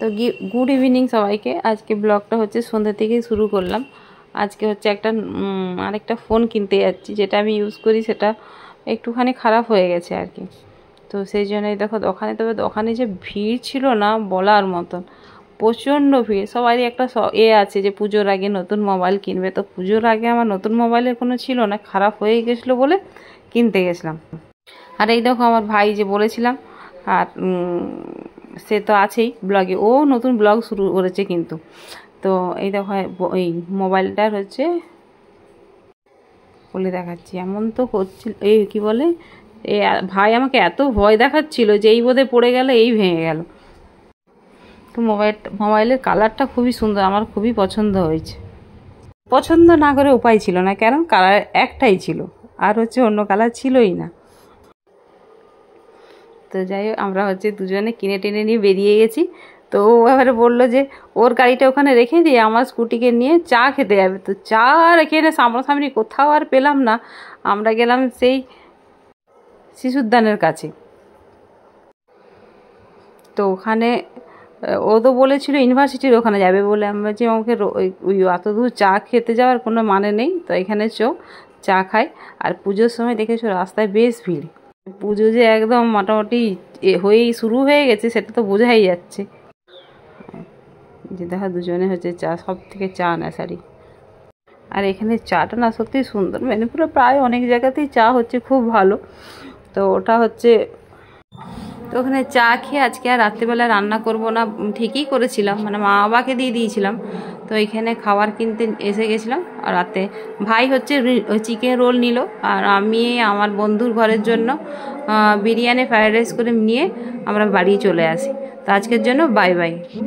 তো good evening সবাইকে আজকে ব্লগটা হচ্ছে সন্ধ্যা থেকেই শুরু করলাম আজকে হচ্ছে একটা আরেকটা ফোন কিনতে যাচ্ছি যেটা আমি ইউজ করি সেটা একটুখানি খারাপ হয়ে গেছে আর কি তো সেই জন্যই দেখো দোকানে তবে দোকানে যে ভিড় ছিল না বলার মতন প্রচণ্ড ভিড় সবারই একটা এ আছে যে পুজোর আগে নতুন মোবাইল কিনবে তো পুজোর আগে আমার নতুন মোবাইলের কোনো ছিল না খারাপ হয়ে গেছিলো বলে কিনতে গেছিলাম আর এই দেখো আমার ভাই যে বলেছিলাম আর সে তো আছেই ব্লগে ও নতুন ব্লগ শুরু করেছে কিন্তু তো এই দেখো এই মোবাইলটার হচ্ছে বলে দেখাচ্ছি এমন তো করছিল এই কি বলে এ ভাই আমাকে এত ভয় দেখাচ্ছিল যে এই বোধে পড়ে গেলে এই ভেঙে গেল তো মোবাইল মোবাইলের কালারটা খুবই সুন্দর আমার খুবই পছন্দ হয়েছে পছন্দ না করে উপায় ছিল না কারণ কালার একটাই ছিল আর হচ্ছে অন্য কালার ছিলই না তো যাই হোক আমরা হচ্ছে দুজনে কিনে টেনে নিয়ে বেরিয়ে গেছি তো ও এবারে বললো যে ওর গাড়িটা ওখানে রেখে দিয়ে আমার স্কুটিকে নিয়ে চা খেতে যাবে তো চা রেখে এনে সামনাসামনি কোথাও আর পেলাম না আমরা গেলাম সেই শিশুদ্দানের কাছে তো ওখানে ও তো বলেছিল ইউনিভার্সিটির ওখানে যাবে বলে আমরা যে আমাকে ওই অত দূর চা খেতে যাওয়ার কোনো মানে নেই তো এখানে চো চা খাই আর পুজোর সময় দেখেছো রাস্তায় বেশ ভিড় পুজো যে একদম মোটামুটি হয়েই শুরু হয়ে গেছে সেটা তো বোঝাই যাচ্ছে যে দেখা দুজনে হচ্ছে চা সব থেকে চা নেশারি আর এখানে চাটা না সত্যিই সুন্দর মেদিনীপুরে মানে প্রায় অনেক জায়গাতেই চা হচ্ছে খুব ভালো তো ওটা হচ্ছে তো ওখানে চা খেয়ে আজকে আর রাত্রেবেলা রান্না করব না ঠিকই করেছিলাম মানে মা বাবাকে দিয়ে দিয়েছিলাম তো এখানে খাবার কিনতে এসে গেছিলাম আর রাতে ভাই হচ্ছে চিকেন রোল নিল আর আমি আমার বন্ধুর ঘরের জন্য বিরিয়ানি ফ্রায়েড রাইস করে নিয়ে আমরা বাড়ি চলে আসি তো আজকের জন্য বাই বাই